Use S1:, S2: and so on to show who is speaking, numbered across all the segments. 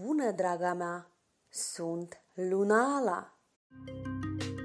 S1: Bună, draga mea! Sunt Lunala!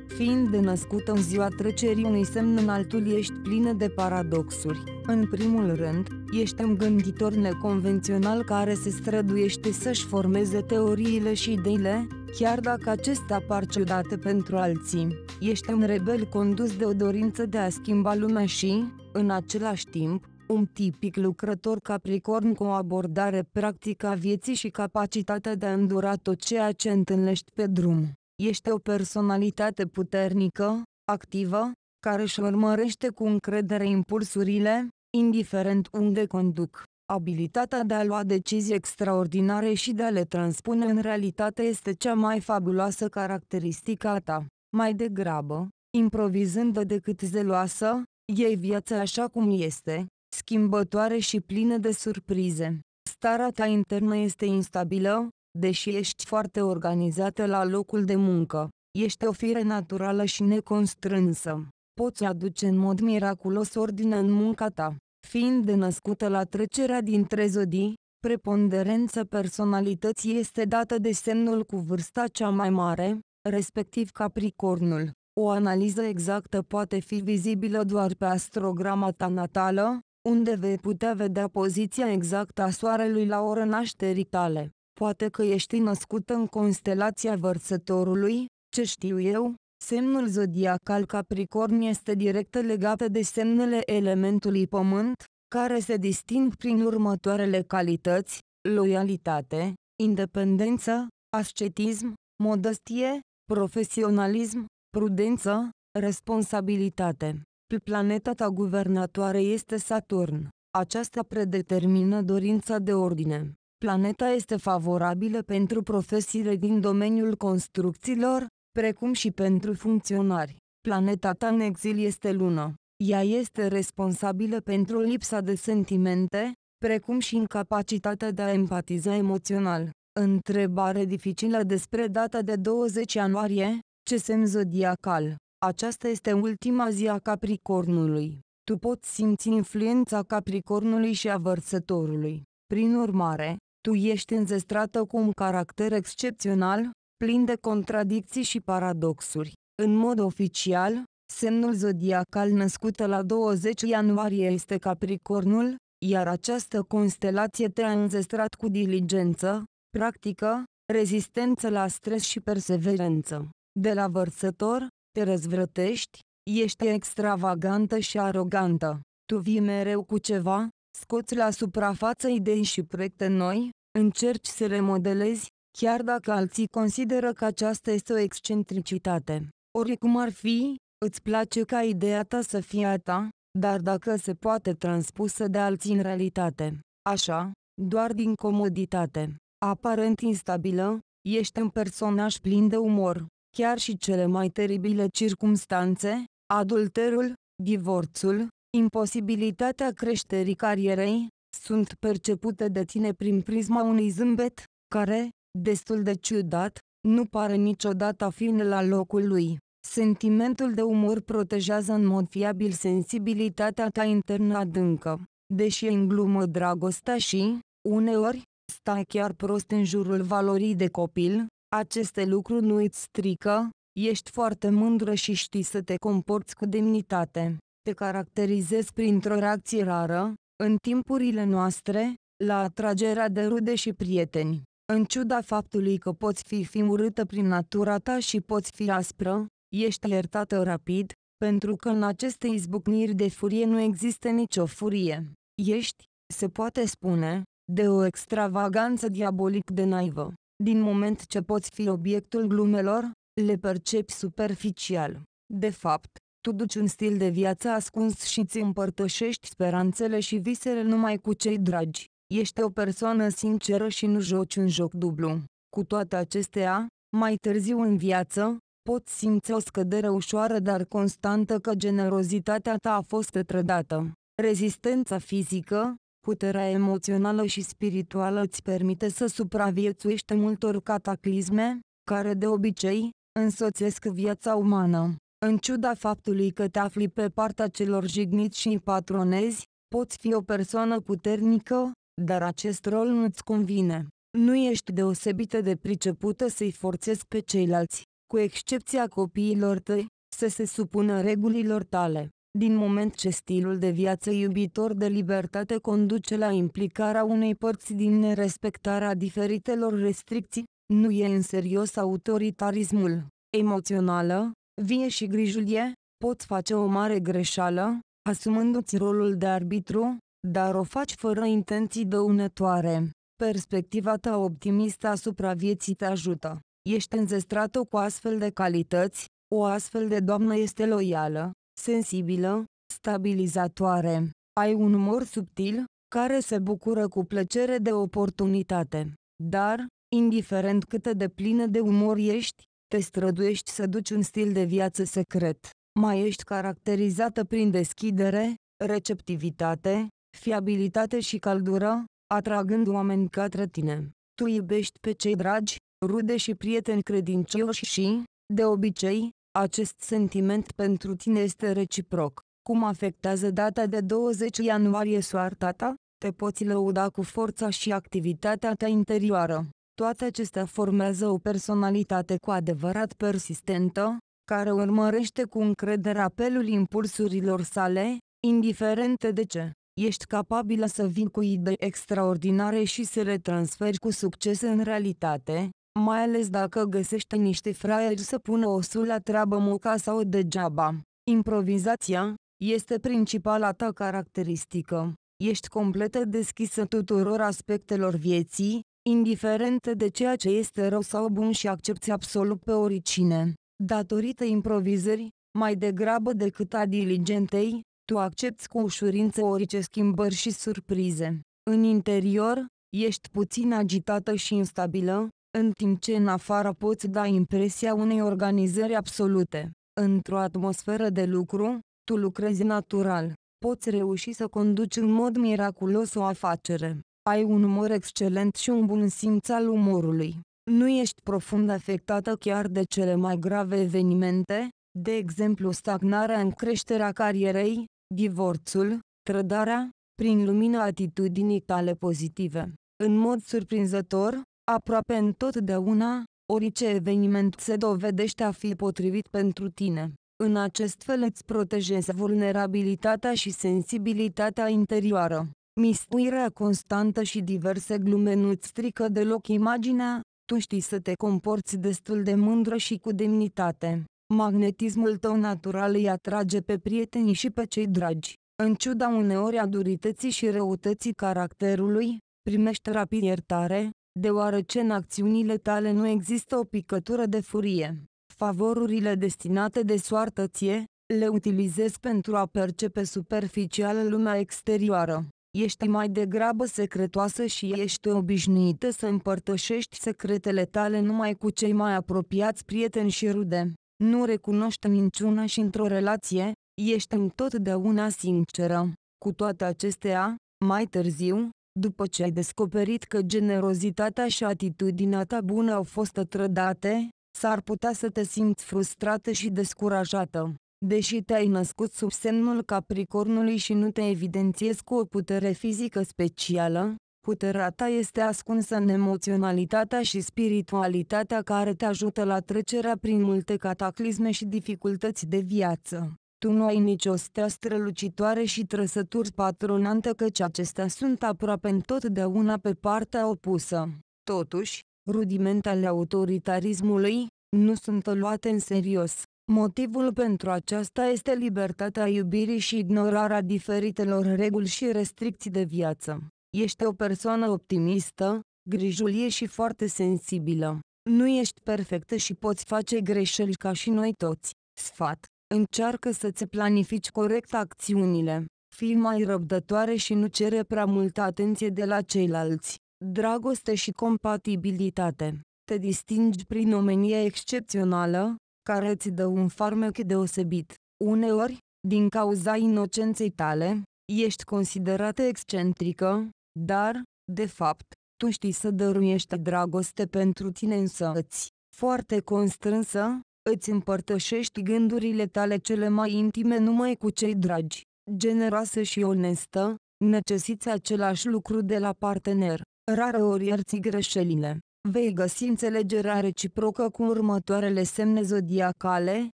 S1: Fiind născută în ziua trecerii unui semn în altul, ești plină de paradoxuri. În primul rând, ești un gânditor neconvențional care se străduiește să-și formeze teoriile și ideile, chiar dacă acestea par ciudate pentru alții. Ești un rebel condus de o dorință de a schimba lumea și, în același timp, un tipic lucrător capricorn cu o abordare practică a vieții și capacitatea de a îndura tot ceea ce întâlnești pe drum. Ești o personalitate puternică, activă, care își urmărește cu încredere impulsurile, indiferent unde conduc. Abilitatea de a lua decizii extraordinare și de a le transpune în realitate este cea mai fabuloasă caracteristică a ta. Mai degrabă, improvizând decât zeloasă, iei viața așa cum este, schimbătoare și plină de surprize. Starea ta internă este instabilă, deși ești foarte organizată la locul de muncă. Ești o fire naturală și neconstrânsă. Poți aduce în mod miraculos ordine în munca ta. Fiind de născută la trecerea dintre zodii, preponderența personalității este dată de semnul cu vârsta cea mai mare, respectiv Capricornul. O analiză exactă poate fi vizibilă doar pe astrograma ta natală, unde vei putea vedea poziția exactă a soarelui la ora nașterii tale. Poate că ești născută în constelația vărsătorului, ce știu eu, semnul zodiacal Capricorn este direct legat de semnele elementului pământ, care se disting prin următoarele calități, loialitate, independență, ascetism, modestie, profesionalism, prudență, responsabilitate. Pe planeta ta guvernatoare este Saturn. Aceasta predetermină dorința de ordine. Planeta este favorabilă pentru profesiile din domeniul construcțiilor, precum și pentru funcționari. Planeta ta în exil este lună. Ea este responsabilă pentru lipsa de sentimente, precum și incapacitatea de a empatiza emoțional. Întrebare dificilă despre data de 20 ianuarie, ce semn zodiacal? Aceasta este ultima zi a Capricornului. Tu poți simți influența Capricornului și a Vărsătorului. Prin urmare, tu ești înzestrată cu un caracter excepțional, plin de contradicții și paradoxuri. În mod oficial, semnul zodiacal născut la 20 ianuarie este Capricornul, iar această constelație te-a înzestrat cu diligență, practică, rezistență la stres și perseverență. De la vărsător, te răzvrătești, ești extravagantă și arogantă, tu vii mereu cu ceva, scoți la suprafață idei și proiecte noi, încerci să le modelezi, chiar dacă alții consideră că aceasta este o excentricitate. Oricum ar fi, îți place ca ideea ta să fie a ta, dar dacă se poate transpusă de alții în realitate, așa, doar din comoditate, aparent instabilă, ești un personaj plin de umor, chiar și cele mai teribile circumstanțe, adulterul, divorțul, imposibilitatea creșterii carierei, sunt percepute de tine prin prisma unui zâmbet, care, destul de ciudat, nu pare niciodată a fi la locul lui. Sentimentul de umor protejează în mod fiabil sensibilitatea ta internă adâncă. Deși în glumă dragostea și, uneori, stai chiar prost în jurul valorii de copil, aceste lucruri nu îți strică, ești foarte mândră și știi să te comporți cu demnitate. Te caracterizezi printr-o reacție rară, în timpurile noastre, la atragerea de rude și prieteni. În ciuda faptului că poți fi fi urâtă prin natura ta și poți fi aspră, ești iertată rapid, pentru că în aceste izbucniri de furie nu există nicio furie. Ești, se poate spune, de o extravaganță diabolic de naivă. Din moment ce poți fi obiectul glumelor, le percepi superficial. De fapt, tu duci un stil de viață ascuns și îți împărtășești speranțele și visele numai cu cei dragi. Ești o persoană sinceră și nu joci un joc dublu. Cu toate acestea, mai târziu în viață, poți simți o scădere ușoară dar constantă că generozitatea ta a fost trădată. Rezistența fizică, puterea emoțională și spirituală îți permite să supraviețuiești multor cataclisme, care de obicei, însoțesc viața umană. În ciuda faptului că te afli pe partea celor jigniți și patronezi, poți fi o persoană puternică, dar acest rol nu-ți convine. Nu ești deosebită de pricepută să-i forțezi pe ceilalți, cu excepția copiilor tăi, să se supună regulilor tale din moment ce stilul de viață iubitor de libertate conduce la implicarea unei părți din nerespectarea diferitelor restricții, nu e în serios autoritarismul. Emoțională, vie și grijulie, poți face o mare greșeală, asumându-ți rolul de arbitru, dar o faci fără intenții dăunătoare. Perspectiva ta optimistă asupra vieții te ajută. Ești înzestrată cu astfel de calități, o astfel de doamnă este loială, sensibilă, stabilizatoare. Ai un umor subtil, care se bucură cu plăcere de oportunitate. Dar, indiferent cât de plină de umor ești, te străduiești să duci un stil de viață secret. Mai ești caracterizată prin deschidere, receptivitate, fiabilitate și caldură, atragând oameni către tine. Tu iubești pe cei dragi, rude și prieteni credincioși și, de obicei, acest sentiment pentru tine este reciproc. Cum afectează data de 20 ianuarie soarta ta? Te poți lăuda cu forța și activitatea ta interioară. Toate acestea formează o personalitate cu adevărat persistentă, care urmărește cu încredere apelul impulsurilor sale, indiferent de ce. Ești capabilă să vin cu idei extraordinare și să le transferi cu succes în realitate, mai ales dacă găsește niște fraieri să pună osul la treabă muca sau degeaba. Improvizația este principala ta caracteristică. Ești completă deschisă tuturor aspectelor vieții, indiferent de ceea ce este rău sau bun și accepti absolut pe oricine. Datorită improvizării, mai degrabă decât a diligentei, tu accepti cu ușurință orice schimbări și surprize. În interior, ești puțin agitată și instabilă, în timp ce în afară poți da impresia unei organizări absolute. Într-o atmosferă de lucru, tu lucrezi natural, poți reuși să conduci în mod miraculos o afacere. Ai un umor excelent și un bun simț al umorului. Nu ești profund afectată chiar de cele mai grave evenimente, de exemplu stagnarea în creșterea carierei, divorțul, trădarea, prin lumina atitudinii tale pozitive. În mod surprinzător, aproape întotdeauna, orice eveniment se dovedește a fi potrivit pentru tine. În acest fel îți protejezi vulnerabilitatea și sensibilitatea interioară. Mistuirea constantă și diverse glume nu-ți strică deloc imaginea, tu știi să te comporți destul de mândră și cu demnitate. Magnetismul tău natural îi atrage pe prieteni și pe cei dragi. În ciuda uneori a durității și răutății caracterului, primești rapid iertare, deoarece în acțiunile tale nu există o picătură de furie. Favorurile destinate de soartă ție, le utilizezi pentru a percepe superficial lumea exterioară. Ești mai degrabă secretoasă și ești obișnuită să împărtășești secretele tale numai cu cei mai apropiați prieteni și rude. Nu recunoști minciuna și într-o relație, ești întotdeauna sinceră. Cu toate acestea, mai târziu, după ce ai descoperit că generozitatea și atitudinea ta bună au fost trădate, s-ar putea să te simți frustrată și descurajată. Deși te-ai născut sub semnul Capricornului și nu te evidențiezi cu o putere fizică specială, puterea ta este ascunsă în emoționalitatea și spiritualitatea care te ajută la trecerea prin multe cataclisme și dificultăți de viață. Tu nu ai nicio stea strălucitoare și trăsături patronantă căci acestea sunt aproape întotdeauna pe partea opusă. Totuși, rudimentele autoritarismului nu sunt luate în serios. Motivul pentru aceasta este libertatea iubirii și ignorarea diferitelor reguli și restricții de viață. Ești o persoană optimistă, grijulie și foarte sensibilă. Nu ești perfectă și poți face greșeli ca și noi toți. Sfat Încearcă să-ți planifici corect acțiunile. Fii mai răbdătoare și nu cere prea multă atenție de la ceilalți. Dragoste și compatibilitate. Te distingi prin omenie excepțională, care îți dă un farmec deosebit. Uneori, din cauza inocenței tale, ești considerată excentrică, dar, de fapt, tu știi să dăruiești dragoste pentru tine însăți, foarte constrânsă, Îți împărtășești gândurile tale cele mai intime numai cu cei dragi, generoasă și onestă, necesiți același lucru de la partener, rare ori ierți greșelile. Vei găsi înțelegerea reciprocă cu următoarele semne zodiacale,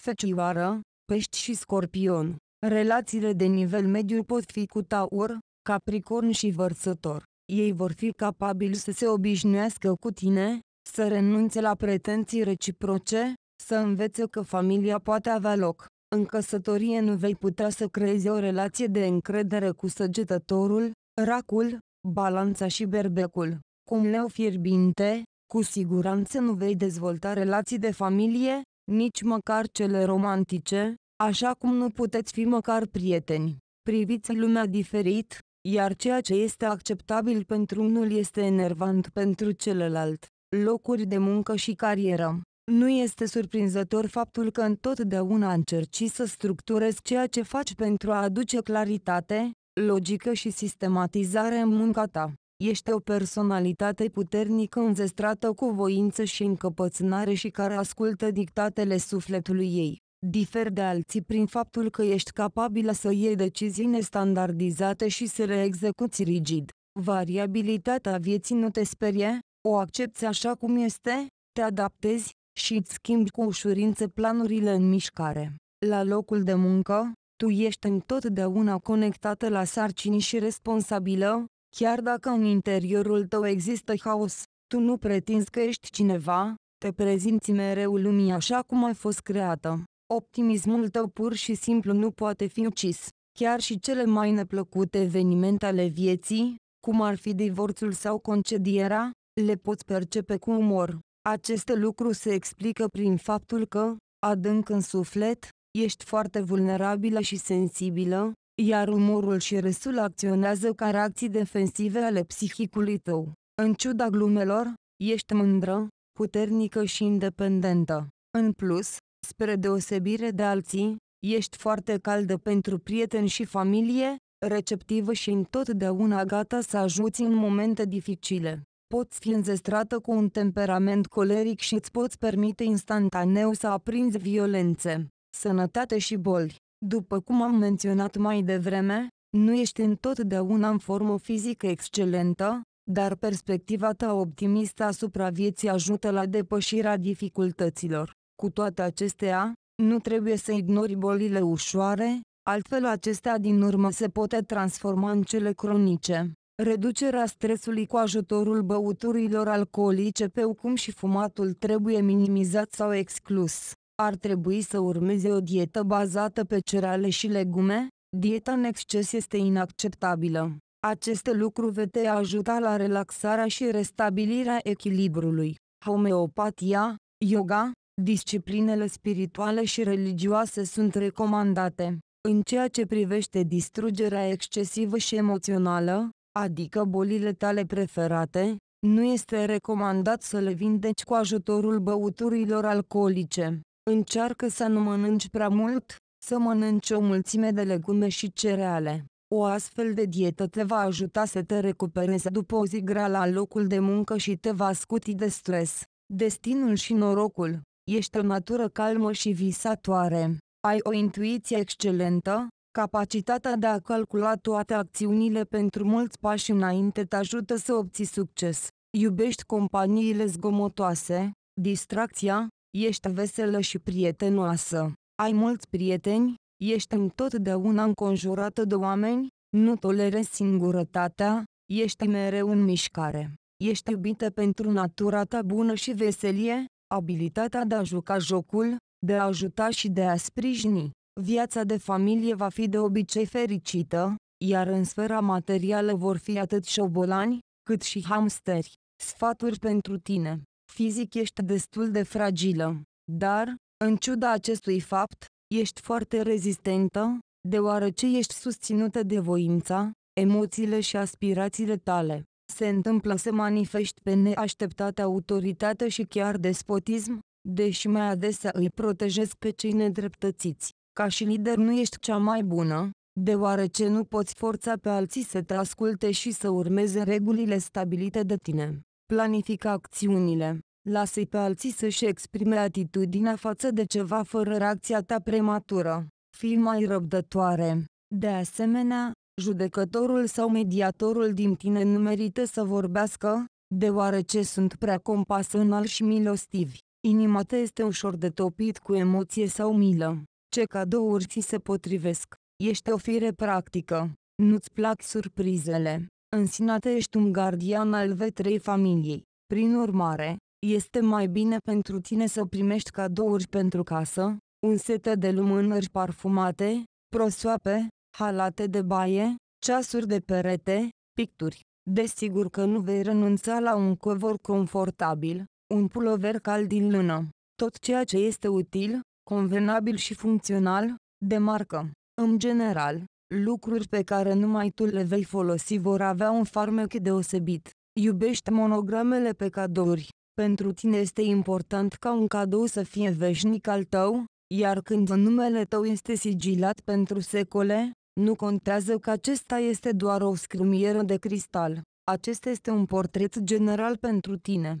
S1: fecioară, pești și scorpion. Relațiile de nivel mediu pot fi cu taur, capricorn și vărsător. Ei vor fi capabili să se obișnuiască cu tine, să renunțe la pretenții reciproce, să învețe că familia poate avea loc. În căsătorie nu vei putea să creezi o relație de încredere cu săgetătorul, racul, balanța și berbecul. Cum leu fierbinte, cu siguranță nu vei dezvolta relații de familie, nici măcar cele romantice, așa cum nu puteți fi măcar prieteni. Priviți lumea diferit, iar ceea ce este acceptabil pentru unul este enervant pentru celălalt. Locuri de muncă și carieră nu este surprinzător faptul că întotdeauna încerci să structurezi ceea ce faci pentru a aduce claritate, logică și sistematizare în munca ta. Ești o personalitate puternică înzestrată cu voință și încăpățânare și care ascultă dictatele sufletului ei. Difer de alții prin faptul că ești capabilă să iei decizii nestandardizate și să le execuți rigid. Variabilitatea vieții nu te sperie, o accepti așa cum este, te adaptezi, și îți schimbi cu ușurință planurile în mișcare. La locul de muncă, tu ești întotdeauna conectată la sarcini și responsabilă, chiar dacă în interiorul tău există haos, tu nu pretinzi că ești cineva, te prezinți mereu lumii așa cum a fost creată. Optimismul tău pur și simplu nu poate fi ucis. Chiar și cele mai neplăcute evenimente ale vieții, cum ar fi divorțul sau concedierea, le poți percepe cu umor. Acest lucru se explică prin faptul că, adânc în suflet, ești foarte vulnerabilă și sensibilă, iar umorul și râsul acționează ca reacții defensive ale psihicului tău. În ciuda glumelor, ești mândră, puternică și independentă. În plus, spre deosebire de alții, ești foarte caldă pentru prieteni și familie, receptivă și întotdeauna gata să ajuți în momente dificile poți fi înzestrată cu un temperament coleric și îți poți permite instantaneu să aprinzi violențe, sănătate și boli. După cum am menționat mai devreme, nu ești întotdeauna în formă fizică excelentă, dar perspectiva ta optimistă asupra vieții ajută la depășirea dificultăților. Cu toate acestea, nu trebuie să ignori bolile ușoare, altfel acestea din urmă se pot transforma în cele cronice. Reducerea stresului cu ajutorul băuturilor alcoolice pe cum și fumatul trebuie minimizat sau exclus. Ar trebui să urmeze o dietă bazată pe cereale și legume? Dieta în exces este inacceptabilă. Aceste lucruri vei te ajuta la relaxarea și restabilirea echilibrului. Homeopatia, yoga, disciplinele spirituale și religioase sunt recomandate. În ceea ce privește distrugerea excesivă și emoțională, adică bolile tale preferate, nu este recomandat să le vindeci cu ajutorul băuturilor alcoolice. Încearcă să nu mănânci prea mult, să mănânci o mulțime de legume și cereale. O astfel de dietă te va ajuta să te recuperezi după o zi grea la locul de muncă și te va scuti de stres. Destinul și norocul. Ești o natură calmă și visatoare. Ai o intuiție excelentă, Capacitatea de a calcula toate acțiunile pentru mulți pași înainte te ajută să obții succes. Iubești companiile zgomotoase, distracția, ești veselă și prietenoasă. Ai mulți prieteni, ești întotdeauna înconjurată de oameni, nu tolerezi singurătatea, ești mereu în mișcare. Ești iubită pentru natura ta bună și veselie, abilitatea de a juca jocul, de a ajuta și de a sprijini. Viața de familie va fi de obicei fericită, iar în sfera materială vor fi atât șobolani, cât și hamsteri. Sfaturi pentru tine. Fizic ești destul de fragilă, dar, în ciuda acestui fapt, ești foarte rezistentă, deoarece ești susținută de voința, emoțiile și aspirațiile tale. Se întâmplă să manifesti pe neașteptate autoritate și chiar despotism, deși mai adesea îi protejezi pe cei nedreptățiți. Ca și lider nu ești cea mai bună, deoarece nu poți forța pe alții să te asculte și să urmeze regulile stabilite de tine. Planifică acțiunile. Lasă-i pe alții să-și exprime atitudinea față de ceva fără reacția ta prematură. Fii mai răbdătoare. De asemenea, judecătorul sau mediatorul din tine nu merită să vorbească, deoarece sunt prea compasional și milostivi. Inima ta este ușor de topit cu emoție sau milă. Ce cadouri ți se potrivesc? Ești o fire practică. Nu-ți plac surprizele. În sinate ești un gardian al vetrei familiei. Prin urmare, este mai bine pentru tine să primești cadouri pentru casă, un set de lumânări parfumate, prosoape, halate de baie, ceasuri de perete, picturi. Desigur că nu vei renunța la un covor confortabil, un pulover cald din lână, tot ceea ce este util, convenabil și funcțional, de marcă. În general, lucruri pe care numai tu le vei folosi vor avea un farmec deosebit. Iubești monogramele pe cadouri. Pentru tine este important ca un cadou să fie veșnic al tău, iar când numele tău este sigilat pentru secole, nu contează că acesta este doar o scrumieră de cristal. Acesta este un portret general pentru tine